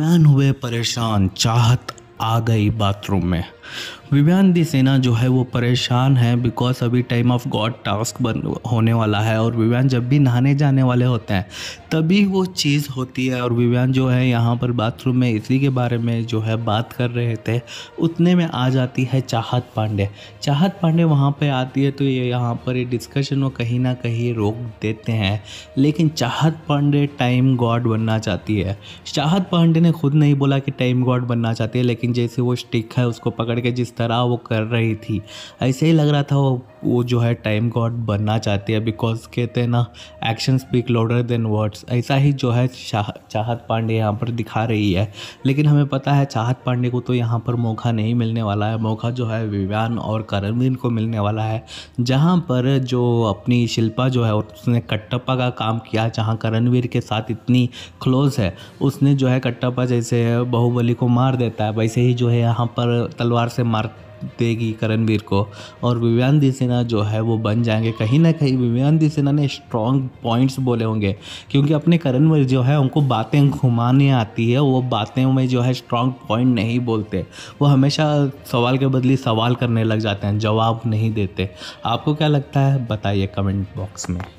man हुए परेशान चाहत आ गई बाथरूम में विव्यान दी सेना जो है वो परेशान है बिकॉज अभी टाइम ऑफ गॉड टास्क बन होने वाला है और विमान जब भी नहाने जाने वाले होते हैं तभी वो चीज़ होती है और विमान जो है यहाँ पर बाथरूम में इसी के बारे में जो है बात कर रहे थे उतने में आ जाती है चाहत पांडे चाहत पांडे वहाँ पर आती है तो ये यहाँ पर ये डिस्कशन वो कहीं ना कहीं रोक देते हैं लेकिन चाहत पांडे टाइम गॉड बनना चाहती है चाहत पांडे ने खुद नहीं बोला कि टाइम गॉड बनना चाहती है लेकिन जैसे वो स्टिक है उसको पकड़ के जिस तरह वो कर रही थी ऐसे ही लग रहा था वो वो जो है टाइम गॉड बनना चाहती है बिकॉज कहते हैं ना action speak louder than words ऐसा ही जो है चाहत पांडे यहाँ पर दिखा रही है लेकिन हमें पता है चाहत पांडे को तो यहाँ पर मौका नहीं मिलने वाला है मौका जो है विव्यान और करणवीर को मिलने वाला है जहाँ पर जो अपनी शिल्पा जो है उसने कट्टप्पा का काम किया जहाँ करणवीर के साथ इतनी क्लोज है उसने जो है कट्टप्पा जैसे बाहुबली को मार देता है वैसे ही जो है यहाँ पर तलवार से मार देगी करणवीर को और दी सिन्हा जो है वो बन जाएंगे कहीं ना कहीं दी सिन्हा ने स्ट्रॉन्ग पॉइंट्स बोले होंगे क्योंकि अपने करणवीर जो है उनको बातें घुमाने आती है वो बातें में जो है स्ट्रॉन्ग पॉइंट नहीं बोलते वो हमेशा सवाल के बदले सवाल करने लग जाते हैं जवाब नहीं देते आपको क्या लगता है बताइए कमेंट बॉक्स में